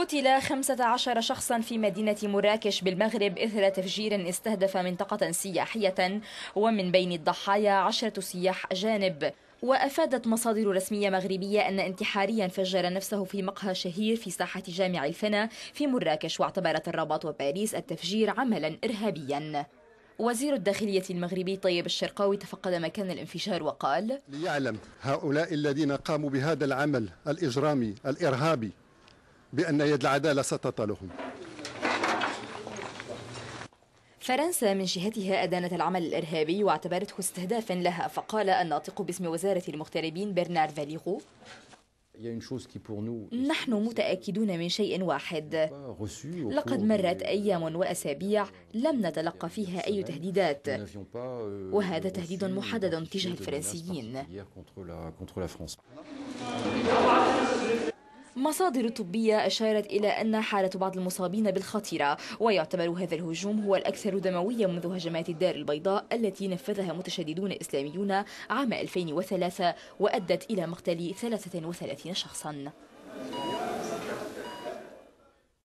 قتل 15 شخصا في مدينة مراكش بالمغرب إثر تفجير استهدف منطقة سياحية ومن بين الضحايا عشرة سياح أجانب وأفادت مصادر رسمية مغربية أن انتحاريا فجر نفسه في مقهى شهير في ساحة جامع الفنا في مراكش واعتبرت الرباط وباريس التفجير عملا إرهابيا وزير الداخلية المغربي طيب الشرقاوي تفقد مكان الانفجار وقال ليعلم هؤلاء الذين قاموا بهذا العمل الإجرامي الإرهابي بأن يد العدالة ستطالهم فرنسا من جهتها أدانت العمل الإرهابي واعتبرته استهدافا لها فقال الناطق باسم وزارة المغتربين برنار فاليغو نحن متأكدون من شيء واحد لقد مرت أيام وأسابيع لم نتلقى فيها أي تهديدات وهذا تهديد محدد تجاه الفرنسيين مصادر طبية أشارت إلى أن حالة بعض المصابين بالخطيرة ويعتبر هذا الهجوم هو الأكثر دموية منذ هجمات الدار البيضاء التي نفذها متشددون إسلاميون عام 2003 وأدت إلى مقتل 33 شخصا